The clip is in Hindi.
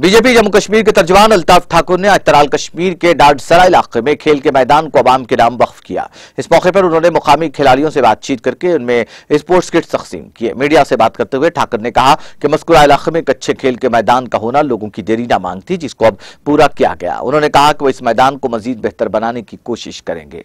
बीजेपी जम्मू कश्मीर के तर्जवान अल्ताफ ठाकुर ने आज कश्मीर के डाडसरा इलाके में खेल के मैदान को आवाम के नाम वक्फ किया इस मौके पर उन्होंने मुकामी खिलाड़ियों से बातचीत करके उनमें स्पोर्ट्स किट तकसीम किए मीडिया से बात करते हुए ठाकुर ने कहा कि मस्कुरा इलाके में एक अच्छे खेल के मैदान का होना लोगों की देरीना मांग थी जिसको अब पूरा किया गया उन्होंने कहा कि वह इस मैदान को मजीद बेहतर बनाने की कोशिश करेंगे